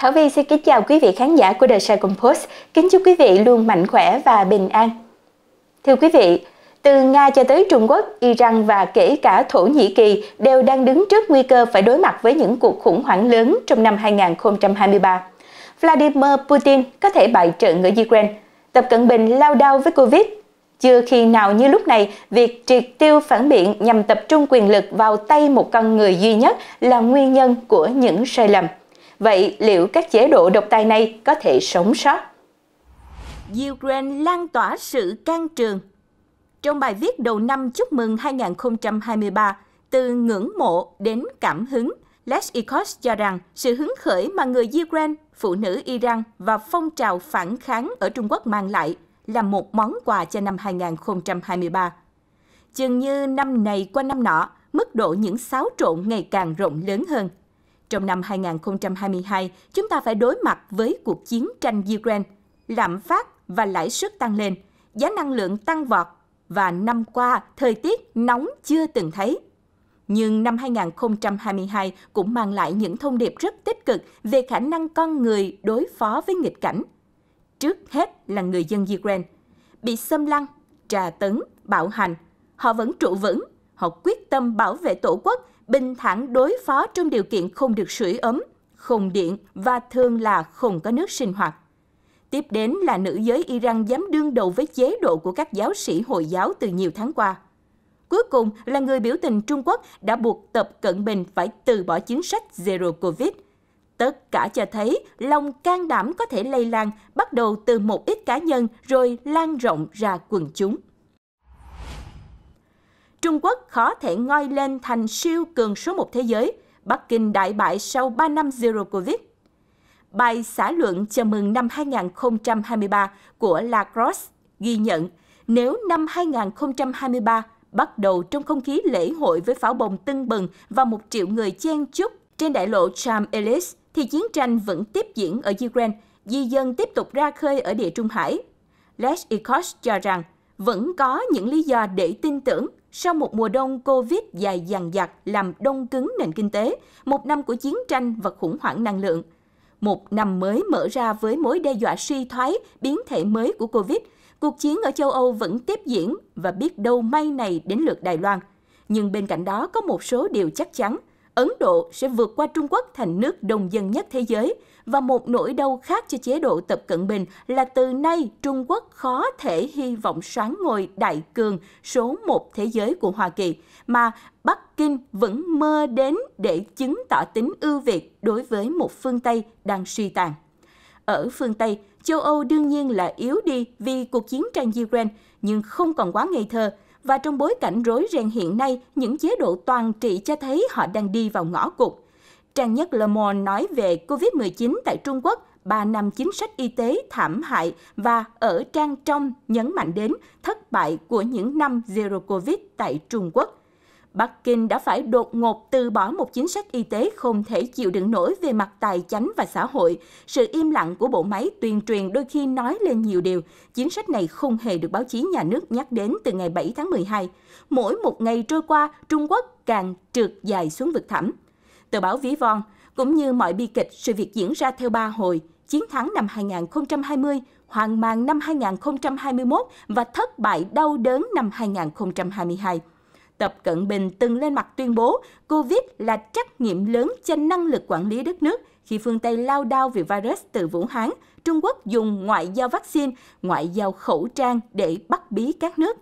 Thảo Vi xin kính chào quý vị khán giả của The Saigon Post. Kính chúc quý vị luôn mạnh khỏe và bình an. Thưa quý vị, từ Nga cho tới Trung Quốc, Iran và kể cả Thổ Nhĩ Kỳ đều đang đứng trước nguy cơ phải đối mặt với những cuộc khủng hoảng lớn trong năm 2023. Vladimir Putin có thể bại trận ở Ukraine. Tập Cận Bình lao đao với Covid. Chưa khi nào như lúc này, việc triệt tiêu phản biện nhằm tập trung quyền lực vào tay một con người duy nhất là nguyên nhân của những sai lầm. Vậy liệu các chế độ độc tài này có thể sống sót? Ukraine lan tỏa sự can trường Trong bài viết đầu năm chúc mừng 2023, từ ngưỡng mộ đến cảm hứng, Les Ecos cho rằng sự hứng khởi mà người Ukraine, phụ nữ Iran và phong trào phản kháng ở Trung Quốc mang lại là một món quà cho năm 2023. Chừng như năm này qua năm nọ, mức độ những xáo trộn ngày càng rộng lớn hơn. Trong năm 2022, chúng ta phải đối mặt với cuộc chiến tranh Ukraine, lạm phát và lãi suất tăng lên, giá năng lượng tăng vọt và năm qua thời tiết nóng chưa từng thấy. Nhưng năm 2022 cũng mang lại những thông điệp rất tích cực về khả năng con người đối phó với nghịch cảnh. Trước hết là người dân Ukraine. Bị xâm lăng, trà tấn, bạo hành, họ vẫn trụ vững, họ quyết tâm bảo vệ tổ quốc bình thản đối phó trong điều kiện không được sưởi ấm, không điện và thường là không có nước sinh hoạt. Tiếp đến là nữ giới Iran dám đương đầu với chế độ của các giáo sĩ Hồi giáo từ nhiều tháng qua. Cuối cùng là người biểu tình Trung Quốc đã buộc Tập Cận Bình phải từ bỏ chính sách Zero Covid. Tất cả cho thấy lòng can đảm có thể lây lan bắt đầu từ một ít cá nhân rồi lan rộng ra quần chúng. Trung Quốc khó thể ngoi lên thành siêu cường số một thế giới, Bắc Kinh đại bại sau 3 năm Zero Covid. Bài xã luận chào mừng năm 2023 của Lacrosse ghi nhận nếu năm 2023 bắt đầu trong không khí lễ hội với pháo bông tưng bừng và một triệu người chen chúc trên đại lộ champs Ellis, thì chiến tranh vẫn tiếp diễn ở Ukraine, di dân tiếp tục ra khơi ở địa Trung Hải. Les Ecos cho rằng vẫn có những lý do để tin tưởng sau một mùa đông Covid dài dằn dặt làm đông cứng nền kinh tế, một năm của chiến tranh và khủng hoảng năng lượng. Một năm mới mở ra với mối đe dọa suy thoái, biến thể mới của Covid. Cuộc chiến ở châu Âu vẫn tiếp diễn và biết đâu may này đến lượt Đài Loan. Nhưng bên cạnh đó có một số điều chắc chắn. Ấn Độ sẽ vượt qua Trung Quốc thành nước đông dân nhất thế giới, và một nỗi đau khác cho chế độ Tập Cận Bình là từ nay Trung Quốc khó thể hy vọng sáng ngôi đại cường số một thế giới của Hoa Kỳ, mà Bắc Kinh vẫn mơ đến để chứng tỏ tính ưu việt đối với một phương Tây đang suy tàn. Ở phương Tây, châu Âu đương nhiên là yếu đi vì cuộc chiến tranh Ukraine, nhưng không còn quá ngây thơ. Và trong bối cảnh rối ren hiện nay, những chế độ toàn trị cho thấy họ đang đi vào ngõ cụt. Trang nhất Le Monde nói về COVID-19 tại Trung Quốc 3 năm chính sách y tế thảm hại và ở trang trong nhấn mạnh đến thất bại của những năm Zero Covid tại Trung Quốc. Bắc Kinh đã phải đột ngột từ bỏ một chính sách y tế không thể chịu đựng nổi về mặt tài chính và xã hội. Sự im lặng của bộ máy tuyên truyền đôi khi nói lên nhiều điều. Chính sách này không hề được báo chí nhà nước nhắc đến từ ngày 7 tháng 12. Mỗi một ngày trôi qua, Trung Quốc càng trượt dài xuống vực thẳm tờ báo Ví Von, cũng như mọi bi kịch sự việc diễn ra theo ba hồi, chiến thắng năm 2020, hoang mang năm 2021 và thất bại đau đớn năm 2022. Tập Cận Bình từng lên mặt tuyên bố COVID là trách nhiệm lớn cho năng lực quản lý đất nước khi phương Tây lao đao vì virus từ Vũ Hán, Trung Quốc dùng ngoại giao vaccine, ngoại giao khẩu trang để bắt bí các nước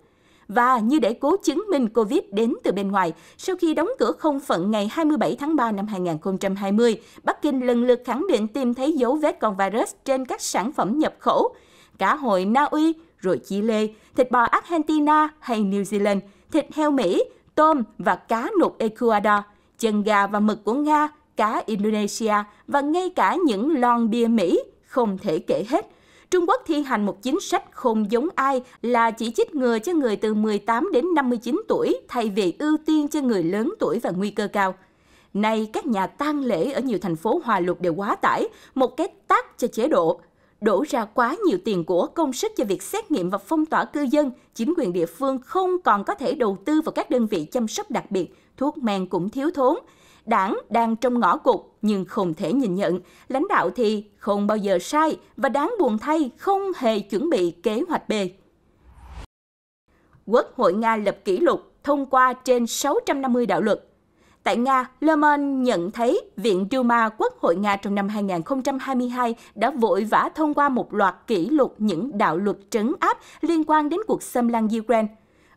và như để cố chứng minh COVID đến từ bên ngoài, sau khi đóng cửa không phận ngày 27 tháng 3 năm 2020, Bắc Kinh lần lượt khẳng định tìm thấy dấu vết con virus trên các sản phẩm nhập khẩu. Cả hội Na Uy, rồi Chile, thịt bò Argentina hay New Zealand, thịt heo Mỹ, tôm và cá nục Ecuador, chân gà và mực của Nga, cá Indonesia và ngay cả những lon bia Mỹ không thể kể hết Trung Quốc thi hành một chính sách không giống ai là chỉ chích ngừa cho người từ 18 đến 59 tuổi thay vì ưu tiên cho người lớn tuổi và nguy cơ cao. Nay các nhà tang lễ ở nhiều thành phố hòa lục đều quá tải, một cái tắt cho chế độ. Đổ ra quá nhiều tiền của công sức cho việc xét nghiệm và phong tỏa cư dân, chính quyền địa phương không còn có thể đầu tư vào các đơn vị chăm sóc đặc biệt, thuốc men cũng thiếu thốn đảng đang trong ngõ cụt nhưng không thể nhìn nhận. Lãnh đạo thì không bao giờ sai và đáng buồn thay không hề chuẩn bị kế hoạch B. Quốc hội Nga lập kỷ lục thông qua trên 650 đạo luật. Tại Nga, Le Monde nhận thấy Viện Duma Quốc hội Nga trong năm 2022 đã vội vã thông qua một loạt kỷ lục những đạo luật trấn áp liên quan đến cuộc xâm lăng Ukraine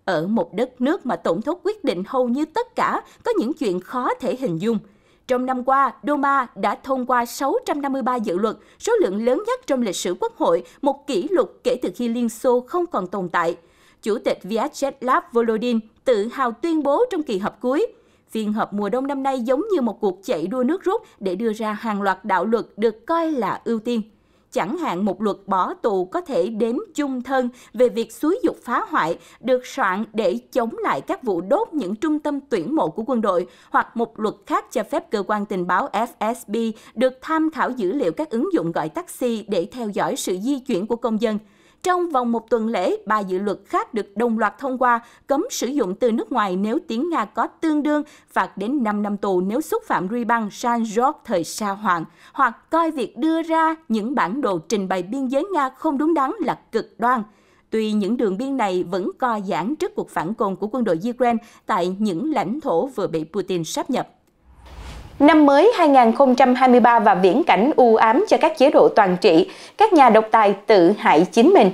ở một đất nước mà tổng thống quyết định hầu như tất cả, có những chuyện khó thể hình dung. Trong năm qua, Duma đã thông qua 653 dự luật, số lượng lớn nhất trong lịch sử quốc hội, một kỷ lục kể từ khi Liên Xô không còn tồn tại. Chủ tịch Vyacheslav Volodin tự hào tuyên bố trong kỳ họp cuối, phiên họp mùa đông năm nay giống như một cuộc chạy đua nước rút để đưa ra hàng loạt đạo luật được coi là ưu tiên chẳng hạn một luật bỏ tù có thể đến chung thân về việc xúi dục phá hoại được soạn để chống lại các vụ đốt những trung tâm tuyển mộ của quân đội hoặc một luật khác cho phép cơ quan tình báo FSB được tham khảo dữ liệu các ứng dụng gọi taxi để theo dõi sự di chuyển của công dân. Trong vòng một tuần lễ, ba dự luật khác được đồng loạt thông qua cấm sử dụng từ nước ngoài nếu tiếng Nga có tương đương, phạt đến 5 năm tù nếu xúc phạm ruy băng San George thời Sa Hoàng, hoặc coi việc đưa ra những bản đồ trình bày biên giới Nga không đúng đắn là cực đoan. Tuy những đường biên này vẫn co giãn trước cuộc phản công của quân đội Ukraine tại những lãnh thổ vừa bị Putin sáp nhập. Năm mới 2023 và viễn cảnh u ám cho các chế độ toàn trị, các nhà độc tài tự hại chính mình.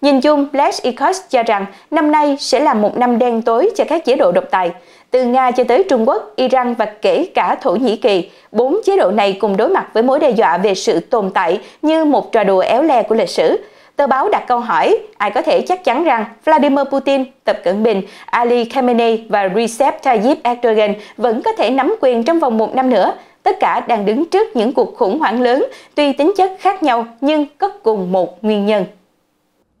Nhìn chung, Lex Ecos cho rằng năm nay sẽ là một năm đen tối cho các chế độ độc tài. Từ Nga cho tới Trung Quốc, Iran và kể cả Thổ Nhĩ Kỳ, bốn chế độ này cùng đối mặt với mối đe dọa về sự tồn tại như một trò đùa éo le của lịch sử – Tờ báo đặt câu hỏi, ai có thể chắc chắn rằng Vladimir Putin, Tập Cận Bình, Ali Khamenei và Recep Tayyip Erdogan vẫn có thể nắm quyền trong vòng một năm nữa? Tất cả đang đứng trước những cuộc khủng hoảng lớn, tuy tính chất khác nhau nhưng có cùng một nguyên nhân.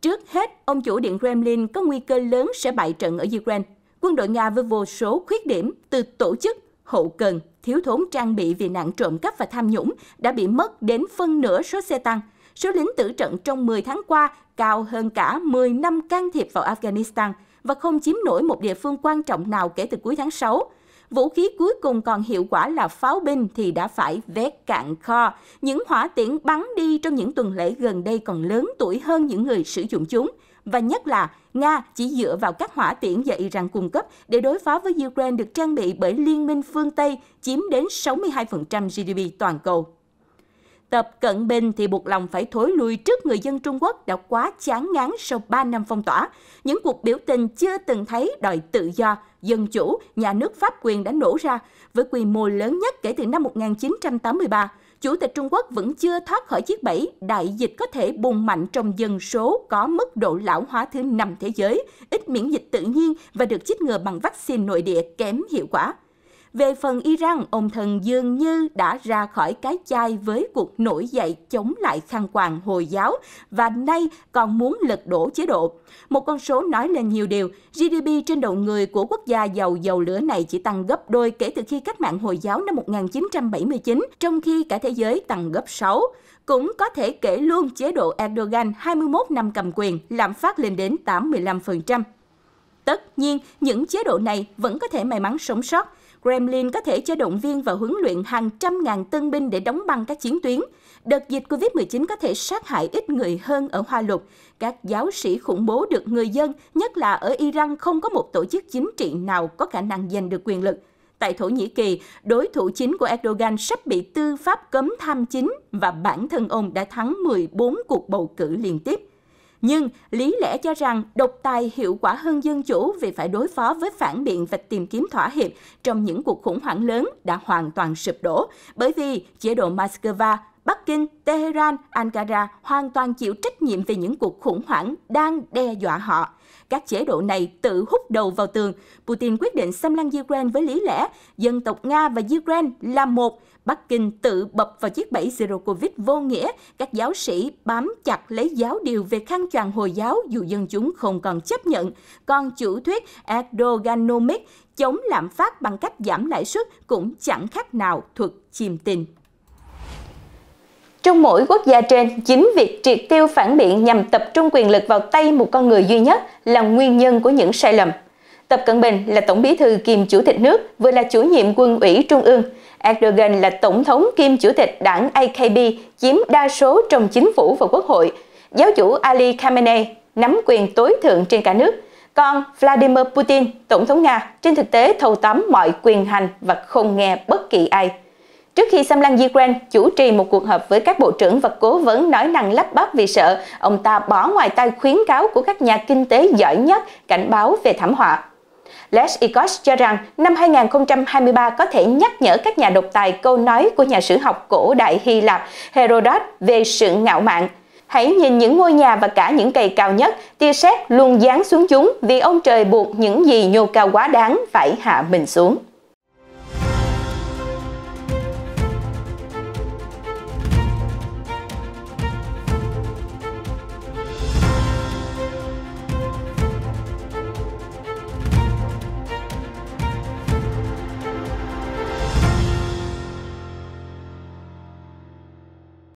Trước hết, ông chủ Điện Kremlin có nguy cơ lớn sẽ bại trận ở Ukraine. Quân đội Nga với vô số khuyết điểm từ tổ chức, hậu cần, thiếu thốn trang bị vì nạn trộm cắp và tham nhũng đã bị mất đến phân nửa số xe tăng – Số lính tử trận trong 10 tháng qua cao hơn cả 10 năm can thiệp vào Afghanistan và không chiếm nổi một địa phương quan trọng nào kể từ cuối tháng 6. Vũ khí cuối cùng còn hiệu quả là pháo binh thì đã phải vét cạn kho. Những hỏa tiễn bắn đi trong những tuần lễ gần đây còn lớn tuổi hơn những người sử dụng chúng. Và nhất là Nga chỉ dựa vào các hỏa tiễn do Iran cung cấp để đối phó với Ukraine được trang bị bởi Liên minh phương Tây chiếm đến 62% GDP toàn cầu. Tập Cận Bình thì buộc lòng phải thối lui trước người dân Trung Quốc đã quá chán ngán sau 3 năm phong tỏa. Những cuộc biểu tình chưa từng thấy đòi tự do, dân chủ, nhà nước pháp quyền đã nổ ra với quy mô lớn nhất kể từ năm 1983. Chủ tịch Trung Quốc vẫn chưa thoát khỏi chiếc bẫy đại dịch có thể bùng mạnh trong dân số có mức độ lão hóa thứ năm thế giới, ít miễn dịch tự nhiên và được chích ngừa bằng vaccine nội địa kém hiệu quả. Về phần Iran, ông thần dường như đã ra khỏi cái chai với cuộc nổi dậy chống lại khăn quàng Hồi giáo và nay còn muốn lật đổ chế độ. Một con số nói lên nhiều điều, GDP trên đầu người của quốc gia giàu dầu lửa này chỉ tăng gấp đôi kể từ khi cách mạng Hồi giáo năm 1979, trong khi cả thế giới tăng gấp 6 cũng có thể kể luôn chế độ Erdogan 21 năm cầm quyền, lạm phát lên đến 85%. Tất nhiên, những chế độ này vẫn có thể may mắn sống sót, Kremlin có thể cho động viên và huấn luyện hàng trăm ngàn tân binh để đóng băng các chiến tuyến. Đợt dịch COVID-19 có thể sát hại ít người hơn ở Hoa Lục. Các giáo sĩ khủng bố được người dân, nhất là ở Iran, không có một tổ chức chính trị nào có khả năng giành được quyền lực tại Thổ Nhĩ Kỳ, đối thủ chính của Erdogan sắp bị tư pháp cấm tham chính và bản thân ông đã thắng 14 cuộc bầu cử liên tiếp. Nhưng lý lẽ cho rằng độc tài hiệu quả hơn dân chủ vì phải đối phó với phản biện và tìm kiếm thỏa hiệp trong những cuộc khủng hoảng lớn đã hoàn toàn sụp đổ, bởi vì chế độ Moscow Bắc Kinh, Tehran, Ankara hoàn toàn chịu trách nhiệm về những cuộc khủng hoảng đang đe dọa họ. Các chế độ này tự hút đầu vào tường. Putin quyết định xâm lăng Ukraine với lý lẽ dân tộc Nga và Ukraine là một. Bắc Kinh tự bập vào chiếc bẫy Zero Covid vô nghĩa, các giáo sĩ bám chặt lấy giáo điều về khăn choàng Hồi giáo dù dân chúng không còn chấp nhận. Còn chủ thuyết Erdoganomics chống lạm phát bằng cách giảm lãi suất cũng chẳng khác nào thuật chìm tình. Trong mỗi quốc gia trên, chính việc triệt tiêu phản biện nhằm tập trung quyền lực vào tay một con người duy nhất là nguyên nhân của những sai lầm. Tập Cận Bình là tổng bí thư kiêm chủ tịch nước, vừa là chủ nhiệm quân ủy trung ương. Erdogan là tổng thống kiêm chủ tịch đảng AKP, chiếm đa số trong chính phủ và quốc hội. Giáo chủ Ali Khamenei nắm quyền tối thượng trên cả nước. Còn Vladimir Putin, tổng thống Nga, trên thực tế thâu tóm mọi quyền hành và không nghe bất kỳ ai. Trước khi Samlang Yigren chủ trì một cuộc họp với các bộ trưởng và cố vấn nói năng lắp bắp vì sợ, ông ta bỏ ngoài tai khuyến cáo của các nhà kinh tế giỏi nhất cảnh báo về thảm họa. Les Ecos cho rằng năm 2023 có thể nhắc nhở các nhà độc tài câu nói của nhà sử học cổ đại Hy Lạp Herodot về sự ngạo mạn. Hãy nhìn những ngôi nhà và cả những cây cao nhất, tia sét luôn giáng xuống chúng vì ông trời buộc những gì nhô cao quá đáng phải hạ mình xuống.